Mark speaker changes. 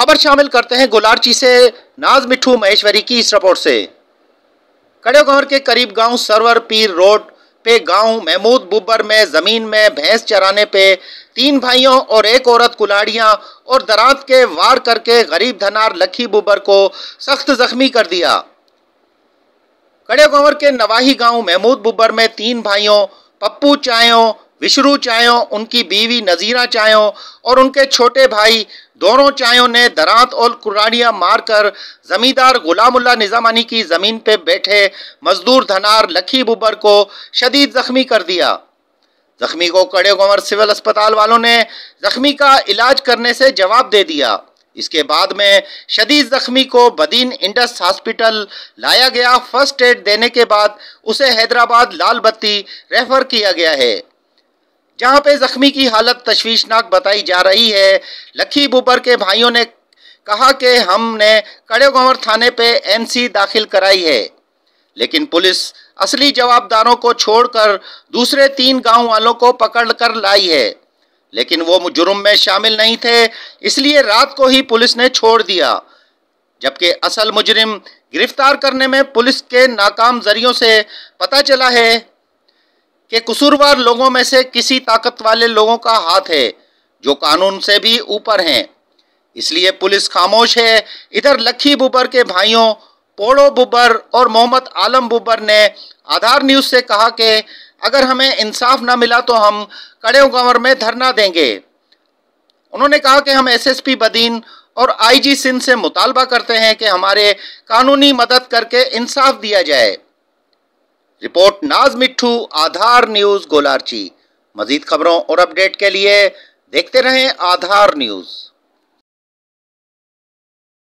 Speaker 1: खबर शामिल करते हैं गोलारची से नाज मिठू महेश्वरी की इस रिपोर्ट से कड़ेगौर के करीब गांव सरवर पीर रोड पे गांव महमूद बुब्बर में ज़मीन में भैंस चराने पे तीन भाइयों और एक औरत कुलाड़ियां और दरात के वार करके गरीब धनार लखी बुब्बर को सख्त जख्मी कर दिया कड़ेगौर के नवाही गांव महमूद बुब्बर में तीन भाइयों पप्पू चायों विश्रू चायों उनकी बीवी नज़ीरा चायों और उनके छोटे भाई दोनों चायों ने दरात और कुरानियाँ मारकर ज़मींदार गुलामुल्ला निज़ामानी की ज़मीन पर बैठे मजदूर धनार लखी बुबर को शदीद ज़ख्मी कर दिया जख्मी को कड़े गंवर सिविल अस्पताल वालों ने जख्मी का इलाज करने से जवाब दे दिया इसके बाद में शदीद जख्मी को बदीन इंडस हॉस्पिटल लाया गया फर्स्ट एड देने के बाद उसे हैदराबाद लाल बत्ती रेफर किया गया है जहां पे जख्मी की हालत तश्वीशनाक बताई जा रही है लखी बुबर के भाइयों ने कहा कि हमने कड़े गंवर थाने पे एनसी दाखिल कराई है लेकिन पुलिस असली जवाबदारों को छोड़कर दूसरे तीन गांव वालों को पकड़ कर लाई है लेकिन वो जुर्म में शामिल नहीं थे इसलिए रात को ही पुलिस ने छोड़ दिया जबकि असल मुजरिम गिरफ्तार करने में पुलिस के नाकाम जरियों से पता चला है कि कसूरवार लोगों में से किसी ताकत वाले लोगों का हाथ है जो कानून से भी ऊपर हैं इसलिए पुलिस खामोश है इधर लखी बुबर के भाइयों पोड़ो बुबर और मोहम्मद आलम बुबर ने आधार न्यूज से कहा कि अगर हमें इंसाफ ना मिला तो हम कड़े गंवर में धरना देंगे उन्होंने कहा कि हम एसएसपी बदीन और आईजी सिंह से मुतालबा करते हैं कि हमारे कानूनी मदद करके इंसाफ दिया जाए रिपोर्ट नाज मिट्ठू आधार न्यूज़ गोलार्ची मजीद खबरों और अपडेट के लिए देखते रहें आधार न्यूज़